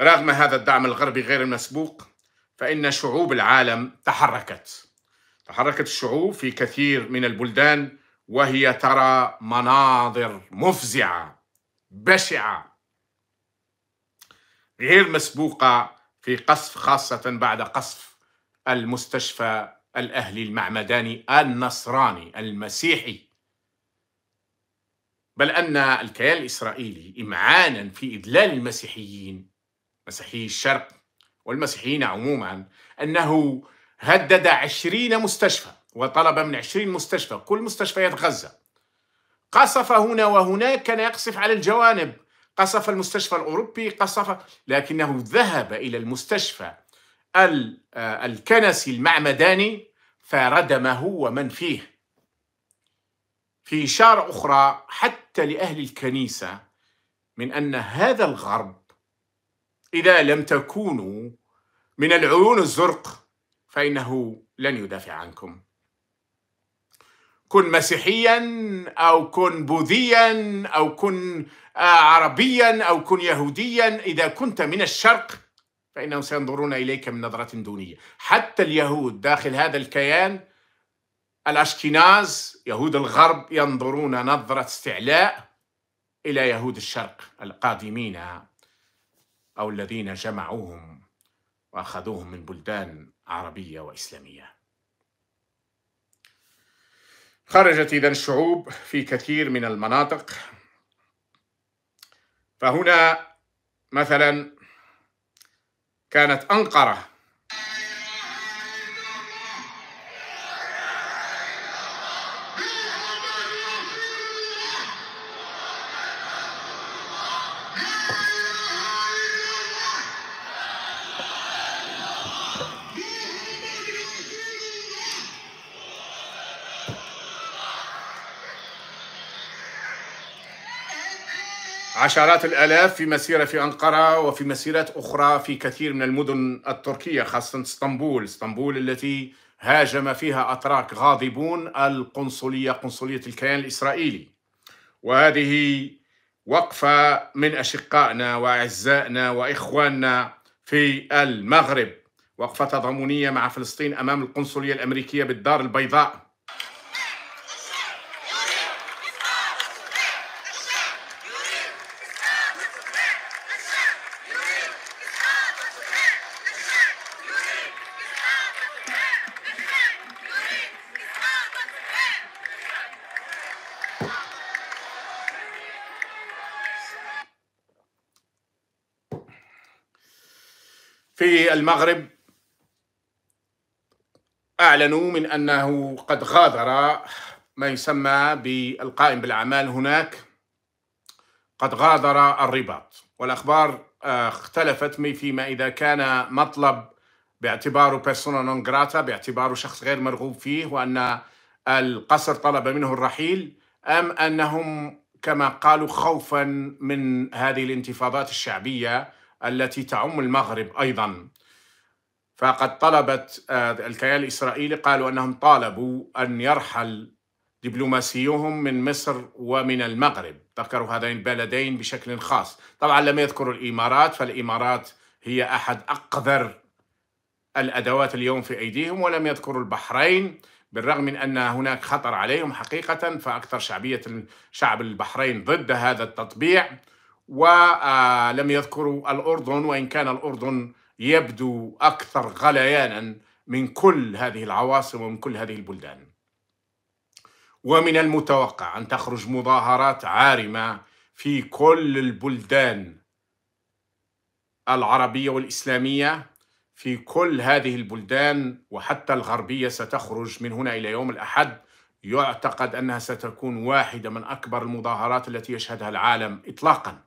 رغم هذا الدعم الغربي غير المسبوق فإن شعوب العالم تحركت تحركت الشعوب في كثير من البلدان وهي ترى مناظر مفزعة بشعة غير مسبوقة في قصف خاصة بعد قصف المستشفى الأهلي المعمداني النصراني المسيحي بل أن الكيان الإسرائيلي إمعانا في إدلال المسيحيين مسيحي الشرق والمسيحيين عموما أنه هدد عشرين مستشفى وطلب من عشرين مستشفى كل مستشفيات غزة قصف هنا وهناك كان يقصف على الجوانب قصف المستشفى الأوروبي قصف لكنه ذهب إلى المستشفى آه، الكنسي المعمداني فردمه ومن فيه في إشارة أخرى حتى لأهل الكنيسة من أن هذا الغرب إذا لم تكونوا من العيون الزرق فإنه لن يدافع عنكم كن مسيحيا أو كن بوذيا أو كن آه، عربيا أو كن يهوديا إذا كنت من الشرق فإنهم سينظرون إليك من نظرة دونية حتى اليهود داخل هذا الكيان الأشكناز يهود الغرب ينظرون نظرة استعلاء إلى يهود الشرق القادمين أو الذين جمعوهم وأخذوهم من بلدان عربية وإسلامية خرجت إذا الشعوب في كثير من المناطق فهنا مثلا كانت أنقرة عشرات الآلاف في مسيرة في أنقرة وفي مسيرات أخرى في كثير من المدن التركية خاصة اسطنبول اسطنبول التي هاجم فيها أتراك غاضبون القنصلية قنصلية الكيان الإسرائيلي وهذه وقفة من أشقائنا وأعزائنا وإخواننا في المغرب وقفة تضامنية مع فلسطين أمام القنصلية الأمريكية بالدار البيضاء في المغرب أعلنوا من أنه قد غادر ما يسمى بالقائم بالأعمال هناك قد غادر الرباط والأخبار آه، اختلفت فيما إذا كان مطلب باعتباره بيرسونا نون جراتا باعتباره شخص غير مرغوب فيه وأن القصر طلب منه الرحيل أم أنهم كما قالوا خوفا من هذه الانتفاضات الشعبية التي تعم المغرب أيضا فقد طلبت آه، الكيان الإسرائيلي قالوا أنهم طالبوا أن يرحل دبلوماسيهم من مصر ومن المغرب ذكروا هذين البلدين بشكل خاص طبعا لم يذكروا الإمارات فالإمارات هي أحد أقذر الأدوات اليوم في أيديهم ولم يذكروا البحرين بالرغم من أن هناك خطر عليهم حقيقة فأكثر شعبية شعب البحرين ضد هذا التطبيع ولم آه، يذكروا الأردن وإن كان الأردن يبدو أكثر غليانا من كل هذه العواصم ومن كل هذه البلدان ومن المتوقع أن تخرج مظاهرات عارمة في كل البلدان العربية والإسلامية في كل هذه البلدان وحتى الغربية ستخرج من هنا إلى يوم الأحد يعتقد أنها ستكون واحدة من أكبر المظاهرات التي يشهدها العالم إطلاقاً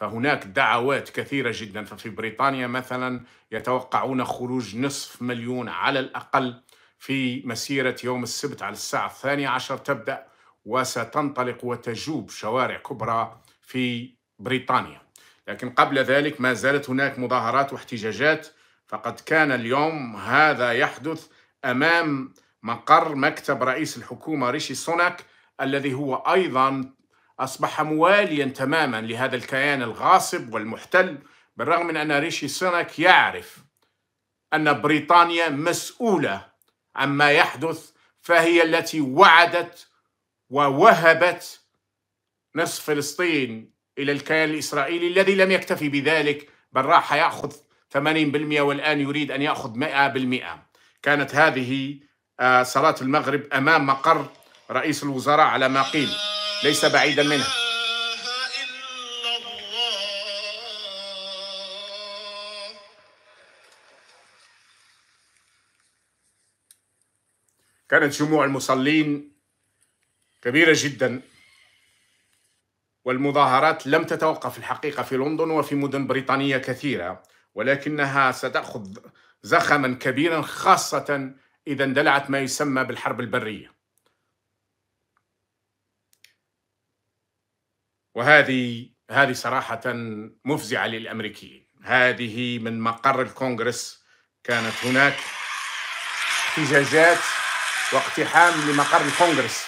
فهناك دعوات كثيرة جدا ففي بريطانيا مثلا يتوقعون خروج نصف مليون على الأقل في مسيرة يوم السبت على الساعة الثانية عشر تبدأ وستنطلق وتجوب شوارع كبرى في بريطانيا لكن قبل ذلك ما زالت هناك مظاهرات واحتجاجات فقد كان اليوم هذا يحدث أمام مقر مكتب رئيس الحكومة ريشي سوناك الذي هو أيضا أصبح مواليا تماما لهذا الكيان الغاصب والمحتل بالرغم من أن ريشي سوناك يعرف أن بريطانيا مسؤولة عما يحدث فهي التي وعدت ووهبت نصف فلسطين إلى الكيان الإسرائيلي الذي لم يكتفي بذلك بل راح يأخذ 80% والآن يريد أن يأخذ 100% كانت هذه آه، صلاة المغرب أمام مقر رئيس الوزراء على ما قيل ليس بعيدا منها كانت جموع المصلين كبيرة جدا والمظاهرات لم تتوقف الحقيقة في لندن وفي مدن بريطانية كثيرة ولكنها ستأخذ زخما كبيرا خاصة إذا اندلعت ما يسمى بالحرب البرية وهذه هذه صراحة مفزعة للأمريكيين هذه من مقر الكونغرس كانت هناك احتجاجات واقتحام لمقر الكونغرس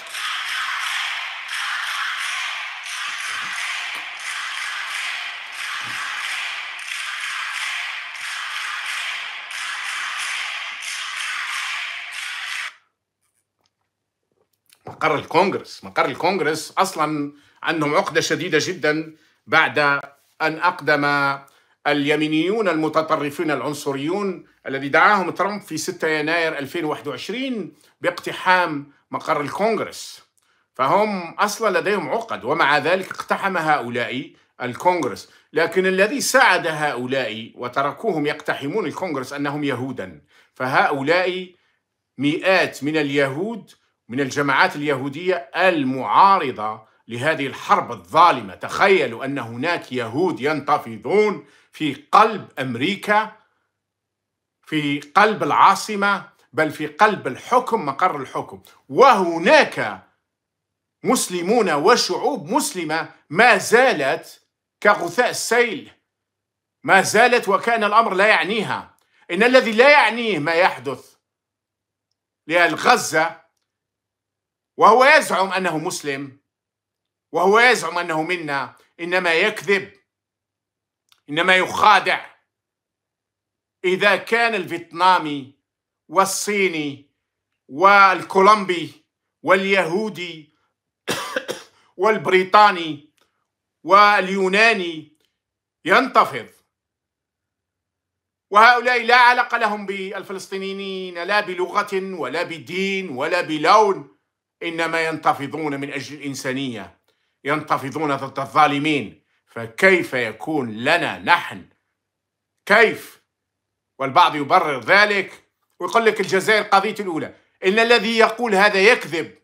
مقر الكونغرس مقر الكونغرس أصلا عندهم عقدة شديدة جدا بعد أن أقدم اليمينيون المتطرفين العنصريون الذي دعاهم ترامب في 6 يناير 2021 باقتحام مقر الكونغرس فهم أصلا لديهم عقد ومع ذلك اقتحم هؤلاء الكونغرس لكن الذي ساعد هؤلاء وتركوهم يقتحمون الكونغرس أنهم يهودا فهؤلاء مئات من اليهود من الجماعات اليهودية المعارضة لهذه الحرب الظالمة تخيلوا أن هناك يهود ينتفضون في قلب أمريكا في قلب العاصمة بل في قلب الحكم مقر الحكم وهناك مسلمون وشعوب مسلمة ما زالت كغثاء السيل ما زالت وكان الأمر لا يعنيها إن الذي لا يعنيه ما يحدث لغزة وهو يزعم أنه مسلم وهو يزعم أنه منا إنما يكذب إنما يخادع إذا كان الفيتنامي والصيني والكولومبي واليهودي والبريطاني واليوناني ينتفض وهؤلاء لا علاقة لهم بالفلسطينيين لا بلغة ولا بدين ولا بلون إنما ينتفضون من أجل الإنسانية ينتفضون ضد الظالمين فكيف يكون لنا نحن كيف والبعض يبرر ذلك ويقول لك الجزائر قضيتي الأولى إن الذي يقول هذا يكذب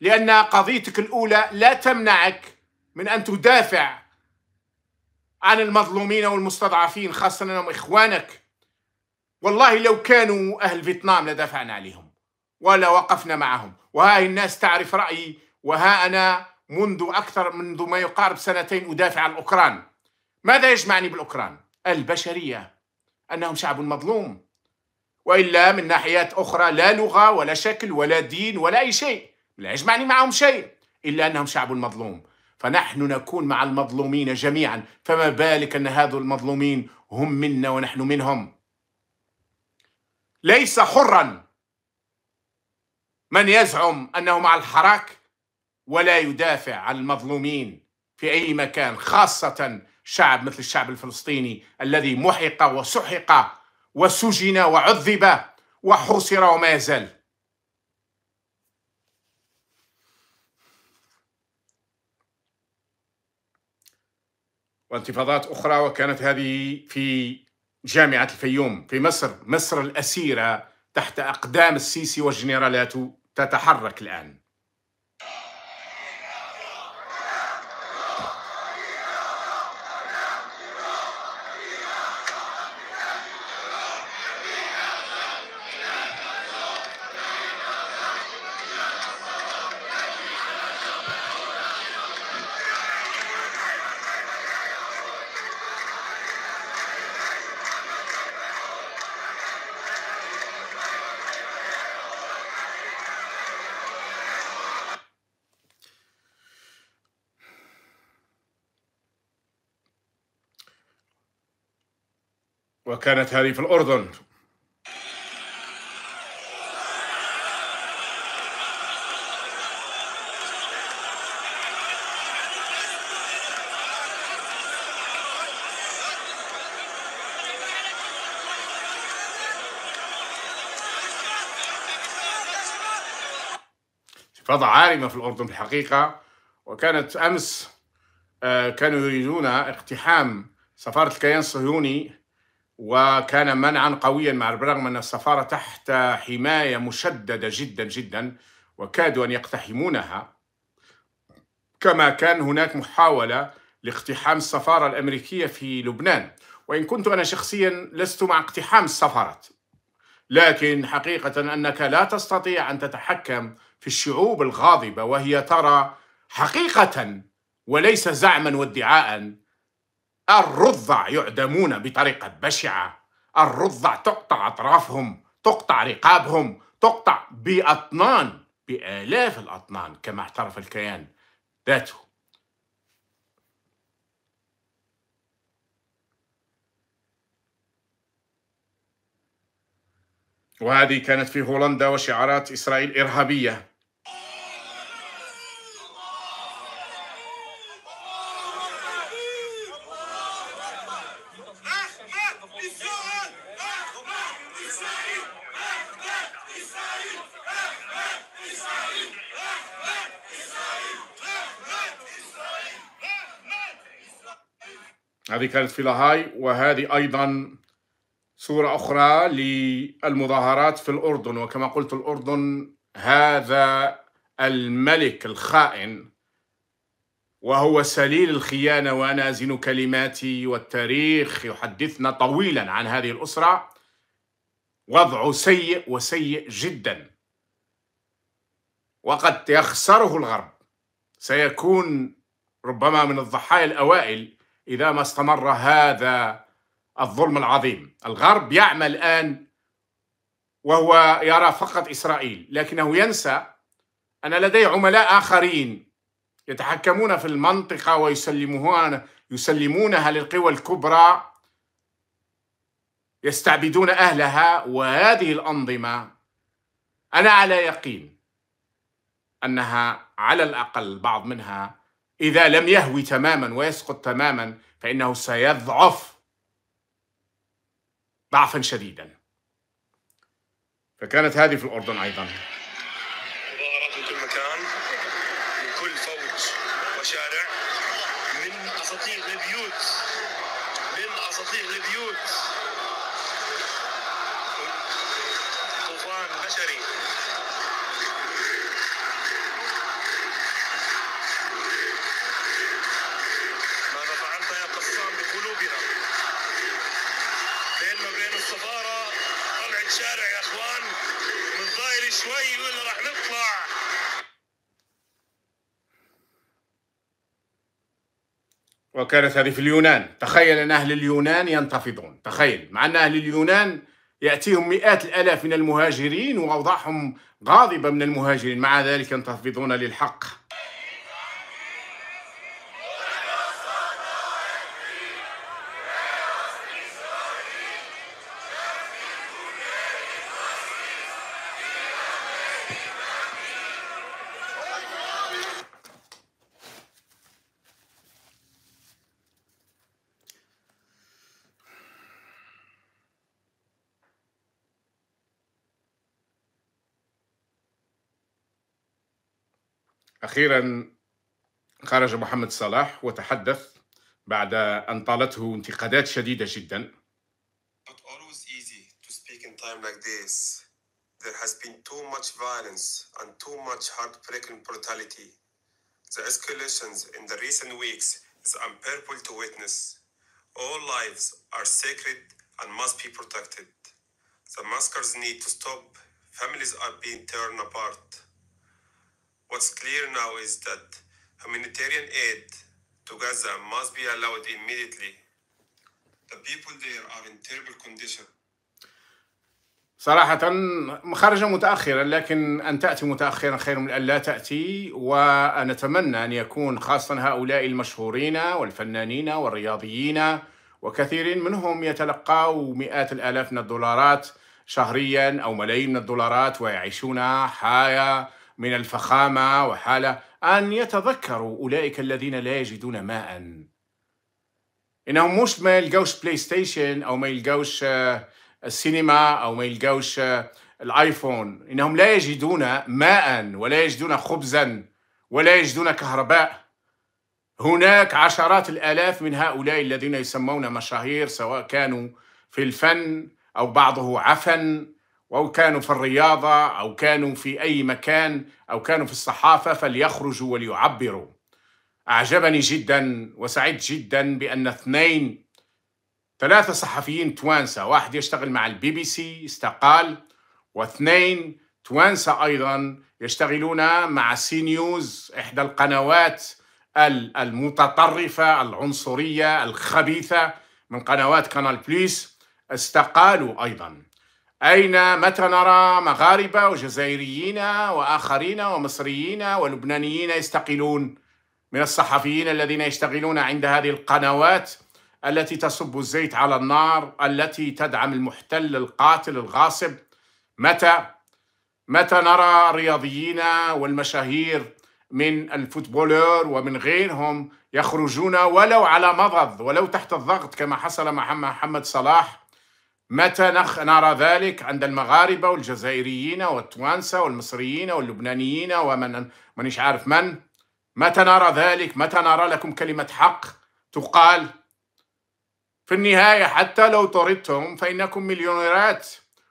لأن قضيتك الأولى لا تمنعك من أن تدافع عن المظلومين والمستضعفين خاصة أنهم إخوانك والله لو كانوا أهل فيتنام لدافعنا عليهم ولا وقفنا معهم وهاي الناس تعرف رأيي وها أنا منذ أكثر منذ ما يقارب سنتين أدافع عن الأوكران ماذا يجمعني بالأوكران؟ البشرية أنهم شعب مظلوم وإلا من ناحيات أخرى لا لغة ولا شكل ولا دين ولا أي شيء لا يجمعني معهم شيء إلا أنهم شعب مظلوم فنحن نكون مع المظلومين جميعا فما بالك أن هذو المظلومين هم منا ونحن منهم ليس حرا من يزعم انه مع الحراك ولا يدافع عن المظلومين في اي مكان خاصه شعب مثل الشعب الفلسطيني الذي محق وسحق وسجن وعذب وحوصر وما يزال وانتفاضات اخرى وكانت هذه في جامعه الفيوم في مصر مصر الاسيره تحت أقدام السيسي والجنرالات تتحرك الآن وكانت هذه في الأردن انتفاضة عارمة في الأردن في الحقيقة وكانت أمس آه، كانوا يريدون اقتحام سفارة الكيان الصهيوني وكان منعا قويا مع الرغم أن السفارة تحت حماية مشددة جدا جدا وكادوا أن يقتحمونها كما كان هناك محاولة لاقتحام السفارة الأمريكية في لبنان وإن كنت أنا شخصيا لست مع اقتحام السفارات لكن حقيقة أنك لا تستطيع أن تتحكم في الشعوب الغاضبة وهي ترى حقيقة وليس زعما وادعاء الرضع يعدمون بطريقة بشعة الرضع تقطع أطرافهم تقطع رقابهم تقطع بأطنان بآلاف الأطنان كما اعترف الكيان ذاته وهذه كانت في هولندا وشعارات إسرائيل إرهابية هذه كانت في لاهاي وهذه أيضا صورة أخرى للمظاهرات في الأردن وكما قلت الأردن هذا الملك الخائن وهو سليل الخيانة وأنا أزن كلماتي والتاريخ يحدثنا طويلا عن هذه الأسرة وضعه سيء وسيء جدا وقد يخسره الغرب سيكون ربما من الضحايا الأوائل إذا ما استمر هذا الظلم العظيم الغرب يعمل الآن وهو يرى فقط إسرائيل لكنه ينسى أن لديه عملاء آخرين يتحكمون في المنطقة ويسلمونها يسلمونها للقوى الكبرى يستعبدون أهلها وهذه الأنظمة أنا على يقين أنها على الأقل بعض منها إذا لم يهوي تماما ويسقط تماما فإنه سيضعف ضعفا شديدا فكانت هذه في الأردن أيضا مظاهرات من كل مكان من كل فوج وشارع من أساطير البيوت من أساطير البيوت طوفان بشري الشارع يا اخوان من ظاهري شوي ولا راح نطلع وكانت هذه في اليونان تخيل أن أهل اليونان ينتفضون تخيل مع أن أهل اليونان يأتيهم مئات الآلاف من المهاجرين وأوضاعهم غاضبة من المهاجرين مع ذلك ينتفضون للحق أخيرا خرج محمد صلاح وتحدث بعد أن طالته انتقادات شديدة جدا Not always easy to speak in time like this. There has been too much violence and too much heartbreaking brutality. The escalations in the recent weeks is unbearable to witness. All lives are sacred and must be protected. The massacres need to stop. Families are being torn apart. What's clear now is that humanitarian aid to Gaza must be allowed immediately. The people there are in terrible condition. صراحة خرج متأخرا لكن أن تأتي متأخرا خير من أن لا تأتي ونتمنى أن يكون خاصة هؤلاء المشهورين والفنانين والرياضيين وكثير منهم يتلقوا مئات الآلاف من الدولارات شهريا أو ملايين من الدولارات ويعيشون حياة من الفخامة وحالة أن يتذكروا أولئك الذين لا يجدون ماء إنهم مش ما يلقوش بلاي ستيشن أو ما يلقوش آه، السينما أو ما يلقوش آه، الايفون انهم لا يجدون ماء ولا يجدون خبزا ولا يجدون كهرباء هناك عشرات الالاف من هؤلاء الذين يسمون مشاهير سواء كانوا في الفن او بعضه عفن أو كانوا في الرياضة أو كانوا في أي مكان أو كانوا في الصحافة فليخرجوا وليعبروا أعجبني جدا وسعدت جدا بأن اثنين ثلاثة صحفيين توانسة واحد يشتغل مع البي بي سي استقال واثنين توانسة أيضا يشتغلون مع سي نيوز إحدى القنوات المتطرفة العنصرية الخبيثة من قنوات كانال بليس استقالوا أيضا أين متى نرى مغاربة وجزائريين وآخرين ومصريين ولبنانيين يستقلون من الصحفيين الذين يشتغلون عند هذه القنوات التي تصب الزيت على النار التي تدعم المحتل القاتل الغاصب متى متى نرى الرياضيين والمشاهير من الفوتبولور ومن غيرهم يخرجون ولو على مضض ولو تحت الضغط كما حصل مع محمد صلاح متى نرى ذلك عند المغاربة والجزائريين والتوانسة والمصريين واللبنانيين ومن مانيش عارف من متى نرى ذلك متى نرى لكم كلمة حق تقال في النهاية حتى لو طردتم فإنكم مليونيرات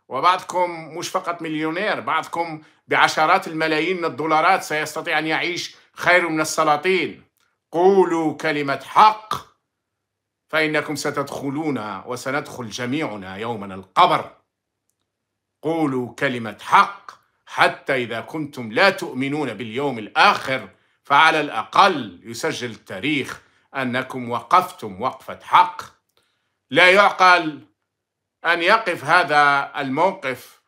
وبعضكم مش فقط مليونير بعضكم بعشرات الملايين من الدولارات سيستطيع أن يعيش خير من السلاطين قولوا كلمة حق فإنكم ستدخلون وسندخل جميعنا يوما القبر قولوا كلمة حق حتى إذا كنتم لا تؤمنون باليوم الآخر فعلى الأقل يسجل التاريخ أنكم وقفتم وقفة حق لا يعقل أن يقف هذا الموقف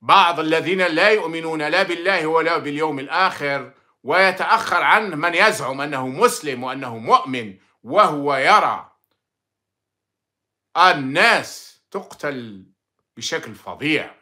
بعض الذين لا يؤمنون لا بالله ولا باليوم الآخر ويتأخر عنه من يزعم أنه مسلم وأنه مؤمن وهو يرى الناس تقتل بشكل فظيع